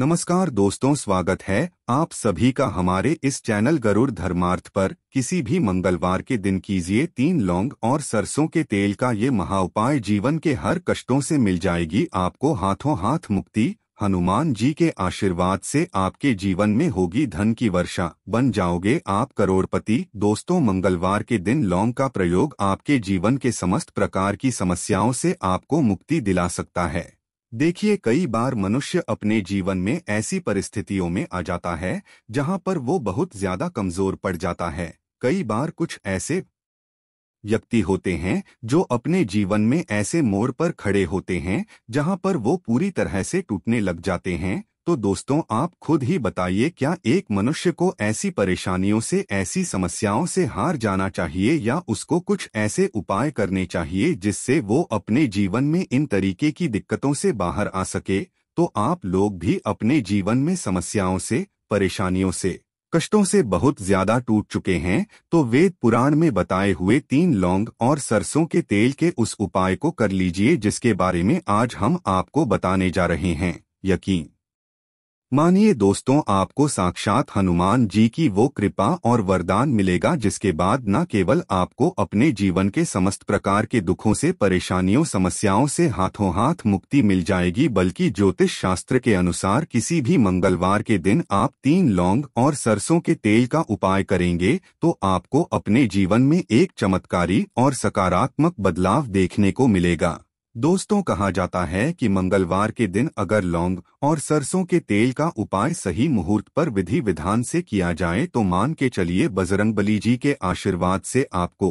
नमस्कार दोस्तों स्वागत है आप सभी का हमारे इस चैनल गरुड़ धर्मार्थ पर किसी भी मंगलवार के दिन कीजिए तीन लौंग और सरसों के तेल का ये महा उपाय जीवन के हर कष्टों से मिल जाएगी आपको हाथों हाथ मुक्ति हनुमान जी के आशीर्वाद से आपके जीवन में होगी धन की वर्षा बन जाओगे आप करोड़पति दोस्तों मंगलवार के दिन लौंग का प्रयोग आपके जीवन के समस्त प्रकार की समस्याओं से आपको मुक्ति दिला सकता है देखिए कई बार मनुष्य अपने जीवन में ऐसी परिस्थितियों में आ जाता है जहां पर वो बहुत ज्यादा कमजोर पड़ जाता है कई बार कुछ ऐसे व्यक्ति होते हैं जो अपने जीवन में ऐसे मोड़ पर खड़े होते हैं जहां पर वो पूरी तरह से टूटने लग जाते हैं तो दोस्तों आप खुद ही बताइए क्या एक मनुष्य को ऐसी परेशानियों से ऐसी समस्याओं से हार जाना चाहिए या उसको कुछ ऐसे उपाय करने चाहिए जिससे वो अपने जीवन में इन तरीके की दिक्कतों से बाहर आ सके तो आप लोग भी अपने जीवन में समस्याओं से परेशानियों से कष्टों से बहुत ज्यादा टूट चुके हैं तो वेद पुराण में बताए हुए तीन लौंग और सरसों के तेल के उस उपाय को कर लीजिए जिसके बारे में आज हम आपको बताने जा रहे हैं यकीन मानिए दोस्तों आपको साक्षात हनुमान जी की वो कृपा और वरदान मिलेगा जिसके बाद न केवल आपको अपने जीवन के समस्त प्रकार के दुखों से परेशानियों समस्याओं से हाथों हाथ मुक्ति मिल जाएगी बल्कि ज्योतिष शास्त्र के अनुसार किसी भी मंगलवार के दिन आप तीन लौंग और सरसों के तेल का उपाय करेंगे तो आपको अपने जीवन में एक चमत्कारी और सकारात्मक बदलाव देखने को मिलेगा दोस्तों कहा जाता है कि मंगलवार के दिन अगर लौंग और सरसों के तेल का उपाय सही मुहूर्त पर विधि विधान से किया जाए तो मान के चलिए बजरंग जी के आशीर्वाद से आपको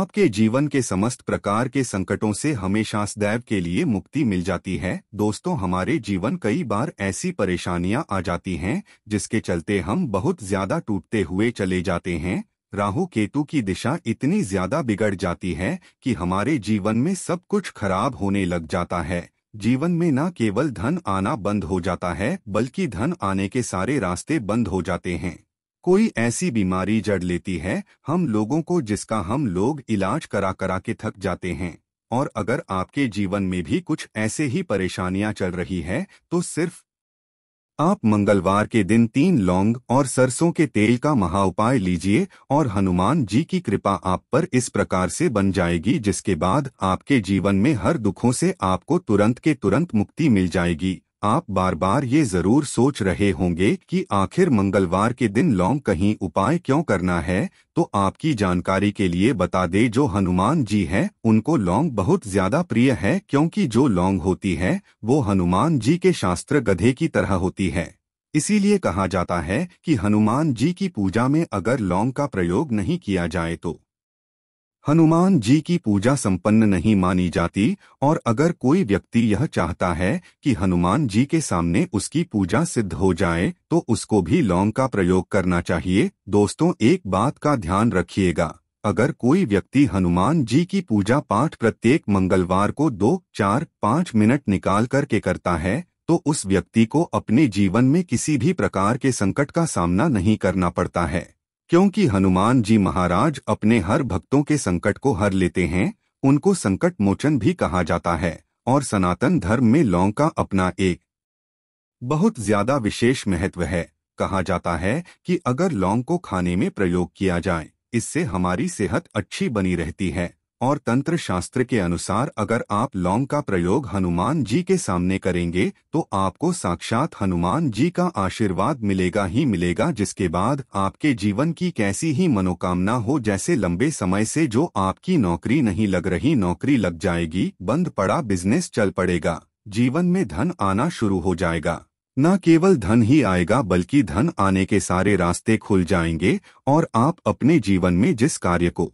आपके जीवन के समस्त प्रकार के संकटों से हमेशा सदैव के लिए मुक्ति मिल जाती है दोस्तों हमारे जीवन कई बार ऐसी परेशानियां आ जाती हैं जिसके चलते हम बहुत ज्यादा टूटते हुए चले जाते हैं राहु केतु की दिशा इतनी ज्यादा बिगड़ जाती है कि हमारे जीवन में सब कुछ खराब होने लग जाता है जीवन में न केवल धन आना बंद हो जाता है बल्कि धन आने के सारे रास्ते बंद हो जाते हैं कोई ऐसी बीमारी जड़ लेती है हम लोगों को जिसका हम लोग इलाज करा करा के थक जाते हैं और अगर आपके जीवन में भी कुछ ऐसे ही परेशानियां चल रही है तो सिर्फ आप मंगलवार के दिन तीन लौंग और सरसों के तेल का महाउपाय लीजिए और हनुमान जी की कृपा आप पर इस प्रकार से बन जाएगी जिसके बाद आपके जीवन में हर दुखों से आपको तुरंत के तुरंत मुक्ति मिल जाएगी आप बार बार ये जरूर सोच रहे होंगे कि आखिर मंगलवार के दिन लौंग कहीं उपाय क्यों करना है तो आपकी जानकारी के लिए बता दे जो हनुमान जी हैं उनको लौंग बहुत ज्यादा प्रिय है क्योंकि जो लौंग होती है वो हनुमान जी के शास्त्र गधे की तरह होती है इसीलिए कहा जाता है कि हनुमान जी की पूजा में अगर लौंग का प्रयोग नहीं किया जाए तो हनुमान जी की पूजा संपन्न नहीं मानी जाती और अगर कोई व्यक्ति यह चाहता है कि हनुमान जी के सामने उसकी पूजा सिद्ध हो जाए तो उसको भी लौंग का प्रयोग करना चाहिए दोस्तों एक बात का ध्यान रखिएगा अगर कोई व्यक्ति हनुमान जी की पूजा पाठ प्रत्येक मंगलवार को दो चार पाँच मिनट निकाल करके करता है तो उस व्यक्ति को अपने जीवन में किसी भी प्रकार के संकट का सामना नहीं करना पड़ता है क्योंकि हनुमान जी महाराज अपने हर भक्तों के संकट को हर लेते हैं उनको संकट मोचन भी कहा जाता है और सनातन धर्म में लौंग का अपना एक बहुत ज्यादा विशेष महत्व है कहा जाता है कि अगर लौंग को खाने में प्रयोग किया जाए इससे हमारी सेहत अच्छी बनी रहती है और तंत्र शास्त्र के अनुसार अगर आप लौंग का प्रयोग हनुमान जी के सामने करेंगे तो आपको साक्षात हनुमान जी का आशीर्वाद मिलेगा ही मिलेगा जिसके बाद आपके जीवन की कैसी ही मनोकामना हो जैसे लंबे समय से जो आपकी नौकरी नहीं लग रही नौकरी लग जाएगी बंद पड़ा बिजनेस चल पड़ेगा जीवन में धन आना शुरू हो जाएगा न केवल धन ही आएगा बल्कि धन आने के सारे रास्ते खुल जाएंगे और आप अपने जीवन में जिस कार्य को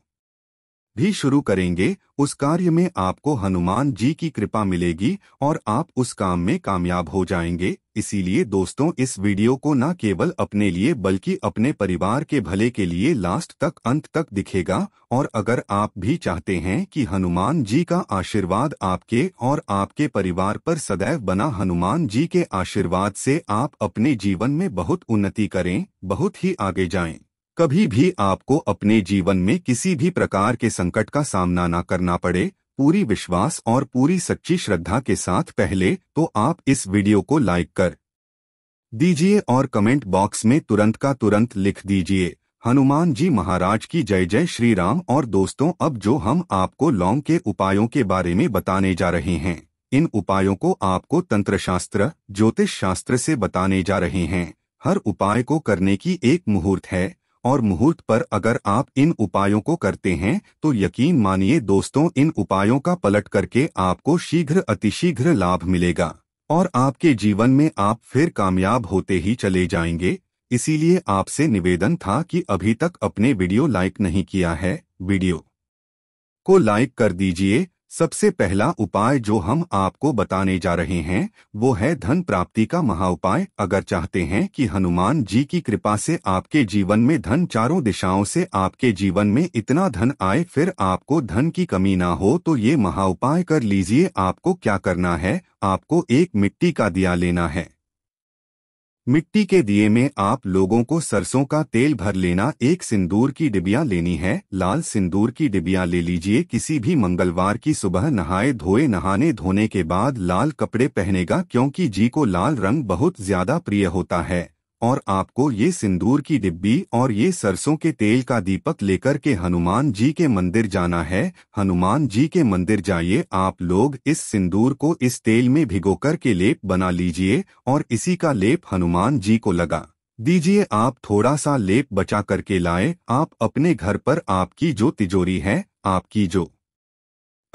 भी शुरू करेंगे उस कार्य में आपको हनुमान जी की कृपा मिलेगी और आप उस काम में कामयाब हो जाएंगे इसीलिए दोस्तों इस वीडियो को न केवल अपने लिए बल्कि अपने परिवार के भले के लिए लास्ट तक अंत तक दिखेगा और अगर आप भी चाहते हैं कि हनुमान जी का आशीर्वाद आपके और आपके परिवार पर सदैव बना हनुमान जी के आशीर्वाद से आप अपने जीवन में बहुत उन्नति करें बहुत ही आगे जाएं कभी भी आपको अपने जीवन में किसी भी प्रकार के संकट का सामना न करना पड़े पूरी विश्वास और पूरी सच्ची श्रद्धा के साथ पहले तो आप इस वीडियो को लाइक कर दीजिए और कमेंट बॉक्स में तुरंत का तुरंत लिख दीजिए हनुमान जी महाराज की जय जय श्री राम और दोस्तों अब जो हम आपको लौंग के उपायों के बारे में बताने जा रहे हैं इन उपायों को आपको तंत्र शास्त्र ज्योतिष शास्त्र से बताने जा रहे हैं हर उपाय को करने की एक मुहूर्त है और मुहूर्त पर अगर आप इन उपायों को करते हैं तो यकीन मानिए दोस्तों इन उपायों का पलट करके आपको शीघ्र अतिशीघ्र लाभ मिलेगा और आपके जीवन में आप फिर कामयाब होते ही चले जाएंगे इसीलिए आपसे निवेदन था कि अभी तक अपने वीडियो लाइक नहीं किया है वीडियो को लाइक कर दीजिए सबसे पहला उपाय जो हम आपको बताने जा रहे हैं वो है धन प्राप्ति का महाउपाय अगर चाहते हैं कि हनुमान जी की कृपा से आपके जीवन में धन चारों दिशाओं से आपके जीवन में इतना धन आए फिर आपको धन की कमी ना हो तो ये महाउपाय कर लीजिए आपको क्या करना है आपको एक मिट्टी का दिया लेना है मिट्टी के दिए में आप लोगों को सरसों का तेल भर लेना एक सिंदूर की डिबिया लेनी है लाल सिंदूर की डिबिया ले लीजिए किसी भी मंगलवार की सुबह नहाए धोए नहाने धोने के बाद लाल कपड़े पहनेगा क्योंकि जी को लाल रंग बहुत ज्यादा प्रिय होता है और आपको ये सिंदूर की डिब्बी और ये सरसों के तेल का दीपक लेकर के हनुमान जी के मंदिर जाना है हनुमान जी के मंदिर जाइए आप लोग इस सिंदूर को इस तेल में भिगोकर के लेप बना लीजिए और इसी का लेप हनुमान जी को लगा दीजिए आप थोड़ा सा लेप बचा करके लाए आप अपने घर पर आपकी जो तिजोरी है आपकी जो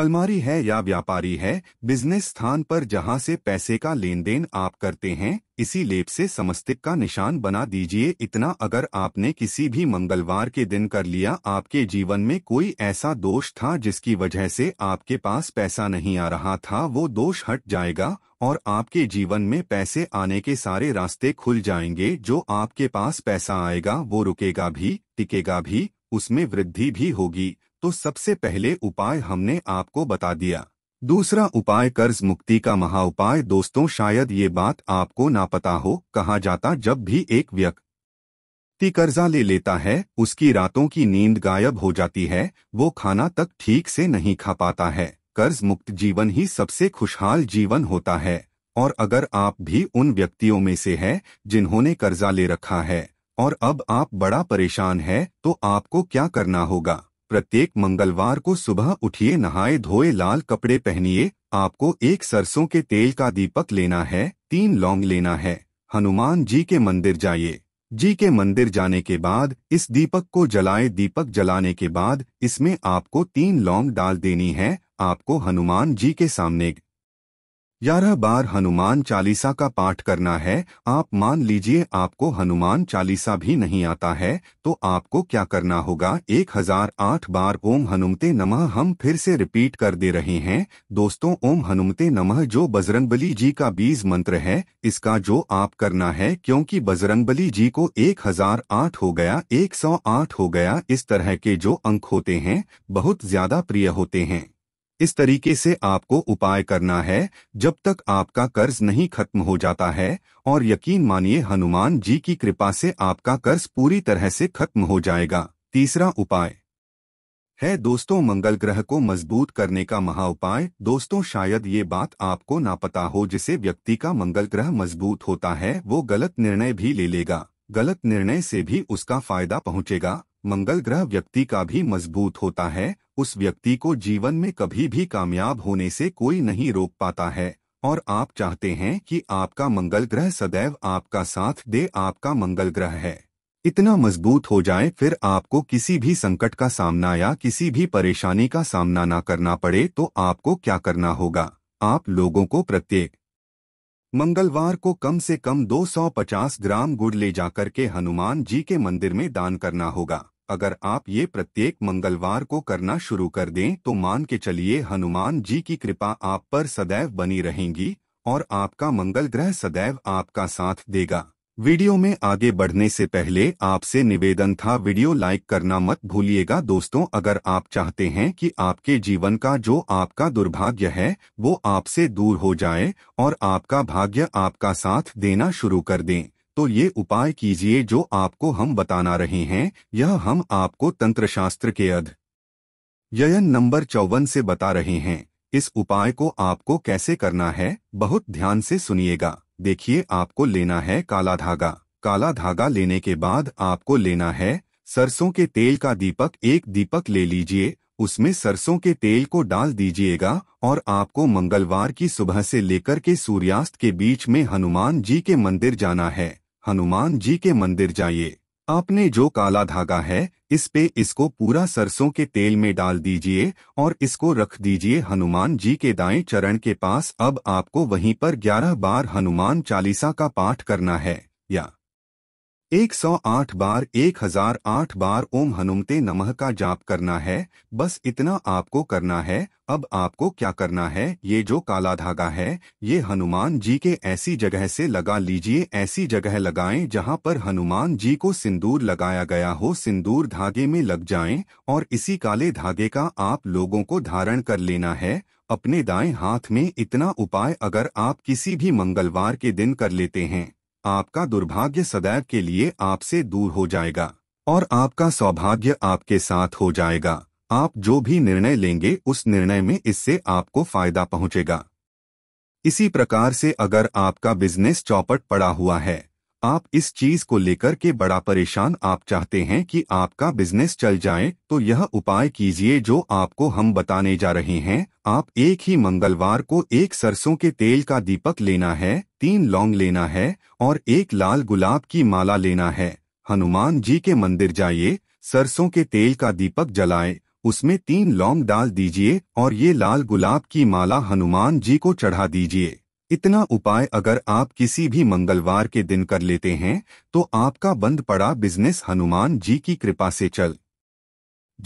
अलमारी है या व्यापारी है बिजनेस स्थान पर जहां से पैसे का लेन देन आप करते हैं इसी लेप से समस्तिक का निशान बना दीजिए इतना अगर आपने किसी भी मंगलवार के दिन कर लिया आपके जीवन में कोई ऐसा दोष था जिसकी वजह से आपके पास पैसा नहीं आ रहा था वो दोष हट जाएगा और आपके जीवन में पैसे आने के सारे रास्ते खुल जाएंगे जो आपके पास पैसा आएगा वो रुकेगा भी टिकेगा भी उसमें वृद्धि भी होगी तो सबसे पहले उपाय हमने आपको बता दिया दूसरा उपाय कर्ज मुक्ति का महा उपाय दोस्तों शायद ये बात आपको ना पता हो कहा जाता जब भी एक व्यक्ति कर्जा ले लेता है उसकी रातों की नींद गायब हो जाती है वो खाना तक ठीक से नहीं खा पाता है कर्ज मुक्त जीवन ही सबसे खुशहाल जीवन होता है और अगर आप भी उन व्यक्तियों में से हैं जिन्होंने कर्जा ले रखा है और अब आप बड़ा परेशान है तो आपको क्या करना होगा प्रत्येक मंगलवार को सुबह उठिए नहाए धोए लाल कपड़े पहनिए आपको एक सरसों के तेल का दीपक लेना है तीन लौंग लेना है हनुमान जी के मंदिर जाइए जी के मंदिर जाने के बाद इस दीपक को जलाए दीपक जलाने के बाद इसमें आपको तीन लौंग डाल देनी है आपको हनुमान जी के सामने ग्यारह बार हनुमान चालीसा का पाठ करना है आप मान लीजिए आपको हनुमान चालीसा भी नहीं आता है तो आपको क्या करना होगा एक हजार आठ बार ओम हनुमते नमः हम फिर से रिपीट कर दे रहे हैं दोस्तों ओम हनुमते नमः जो बजरंगबली जी का बीज मंत्र है इसका जो आप करना है क्योंकि बजरंगबली जी को एक हजार आठ हो गया आठ हो गया इस तरह के जो अंक होते हैं बहुत ज्यादा प्रिय होते हैं इस तरीके से आपको उपाय करना है जब तक आपका कर्ज नहीं खत्म हो जाता है और यकीन मानिए हनुमान जी की कृपा से आपका कर्ज पूरी तरह से खत्म हो जाएगा तीसरा उपाय है दोस्तों मंगल ग्रह को मजबूत करने का महा उपाय दोस्तों शायद ये बात आपको ना पता हो जिसे व्यक्ति का मंगल ग्रह मजबूत होता है वो गलत निर्णय भी ले लेगा गलत निर्णय से भी उसका फायदा पहुंचेगा मंगल ग्रह व्यक्ति का भी मजबूत होता है उस व्यक्ति को जीवन में कभी भी कामयाब होने से कोई नहीं रोक पाता है और आप चाहते हैं कि आपका मंगल ग्रह सदैव आपका साथ दे आपका मंगल ग्रह है इतना मजबूत हो जाए फिर आपको किसी भी संकट का सामना या किसी भी परेशानी का सामना ना करना पड़े तो आपको क्या करना होगा आप लोगों को प्रत्येक मंगलवार को कम से कम 250 ग्राम गुड़ ले जाकर के हनुमान जी के मंदिर में दान करना होगा अगर आप ये प्रत्येक मंगलवार को करना शुरू कर दें तो मान के चलिए हनुमान जी की कृपा आप पर सदैव बनी रहेंगी और आपका मंगल ग्रह सदैव आपका साथ देगा वीडियो में आगे बढ़ने से पहले आपसे निवेदन था वीडियो लाइक करना मत भूलिएगा दोस्तों अगर आप चाहते हैं कि आपके जीवन का जो आपका दुर्भाग्य है वो आपसे दूर हो जाए और आपका भाग्य आपका साथ देना शुरू कर दें तो ये उपाय कीजिए जो आपको हम बताना रहे हैं यह हम आपको तंत्र शास्त्र के अध्ययन नंबर चौवन से बता रहे हैं इस उपाय को आपको कैसे करना है बहुत ध्यान से सुनिएगा देखिए आपको लेना है काला धागा काला धागा लेने के बाद आपको लेना है सरसों के तेल का दीपक एक दीपक ले लीजिए उसमें सरसों के तेल को डाल दीजिएगा और आपको मंगलवार की सुबह से लेकर के सूर्यास्त के बीच में हनुमान जी के मंदिर जाना है हनुमान जी के मंदिर जाइए आपने जो काला धागा है इस पे इसको पूरा सरसों के तेल में डाल दीजिए और इसको रख दीजिए हनुमान जी के दाएं चरण के पास अब आपको वहीं पर ग्यारह बार हनुमान चालीसा का पाठ करना है या 108 बार 1008 बार ओम हनुमते नमः का जाप करना है बस इतना आपको करना है अब आपको क्या करना है ये जो काला धागा है ये हनुमान जी के ऐसी जगह से लगा लीजिए ऐसी जगह लगाएं जहां पर हनुमान जी को सिंदूर लगाया गया हो सिंदूर धागे में लग जाएं और इसी काले धागे का आप लोगों को धारण कर लेना है अपने दाएं हाथ में इतना उपाय अगर आप किसी भी मंगलवार के दिन कर लेते हैं आपका दुर्भाग्य सदैव के लिए आपसे दूर हो जाएगा और आपका सौभाग्य आपके साथ हो जाएगा आप जो भी निर्णय लेंगे उस निर्णय में इससे आपको फायदा पहुंचेगा इसी प्रकार से अगर आपका बिजनेस चौपट पड़ा हुआ है आप इस चीज को लेकर के बड़ा परेशान आप चाहते हैं कि आपका बिजनेस चल जाए तो यह उपाय कीजिए जो आपको हम बताने जा रहे हैं आप एक ही मंगलवार को एक सरसों के तेल का दीपक लेना है तीन लौंग लेना है और एक लाल गुलाब की माला लेना है हनुमान जी के मंदिर जाइए सरसों के तेल का दीपक जलाए उसमें तीन लौंग डाल दीजिए और ये लाल गुलाब की माला हनुमान जी को चढ़ा दीजिए इतना उपाय अगर आप किसी भी मंगलवार के दिन कर लेते हैं तो आपका बंद पड़ा बिजनेस हनुमान जी की कृपा से चल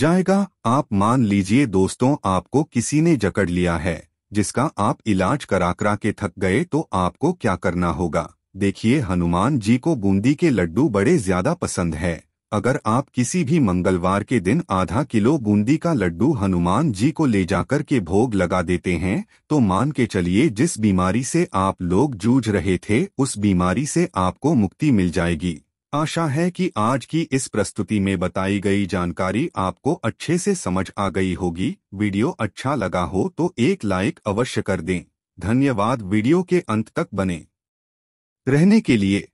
जाएगा आप मान लीजिए दोस्तों आपको किसी ने जकड़ लिया है जिसका आप इलाज करा करा के थक गए तो आपको क्या करना होगा देखिए हनुमान जी को बूंदी के लड्डू बड़े ज्यादा पसंद है अगर आप किसी भी मंगलवार के दिन आधा किलो बूंदी का लड्डू हनुमान जी को ले जाकर के भोग लगा देते हैं तो मान के चलिए जिस बीमारी से आप लोग जूझ रहे थे उस बीमारी से आपको मुक्ति मिल जाएगी आशा है कि आज की इस प्रस्तुति में बताई गई जानकारी आपको अच्छे से समझ आ गई होगी वीडियो अच्छा लगा हो तो एक लाइक अवश्य कर दें धन्यवाद वीडियो के अंत तक बने रहने के लिए